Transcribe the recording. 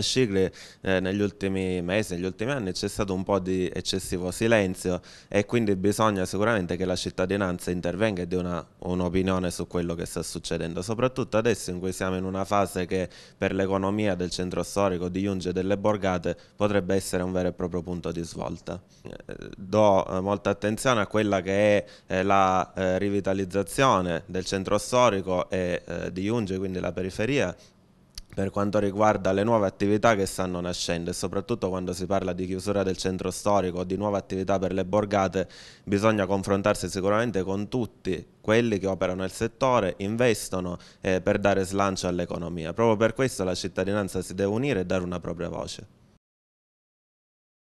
sigle eh, negli ultimi mesi, negli ultimi anni c'è stato un po' di eccessivo silenzio e quindi bisogna sicuramente che la cittadinanza intervenga e dia un'opinione su quello che sta succedendo, soprattutto adesso in cui siamo in una fase che per l'economia del centro storico di Junge e delle Borgate potrebbe essere un vero e proprio punto di svolta. Eh, do eh, molta attenzione a quella che è eh, la eh, rivitalizzazione del centro storico e eh, di Junge, quindi la periferia, per quanto riguarda le nuove attività che stanno nascendo e soprattutto quando si parla di chiusura del centro storico o di nuove attività per le borgate bisogna confrontarsi sicuramente con tutti quelli che operano nel settore, investono eh, per dare slancio all'economia. Proprio per questo la cittadinanza si deve unire e dare una propria voce.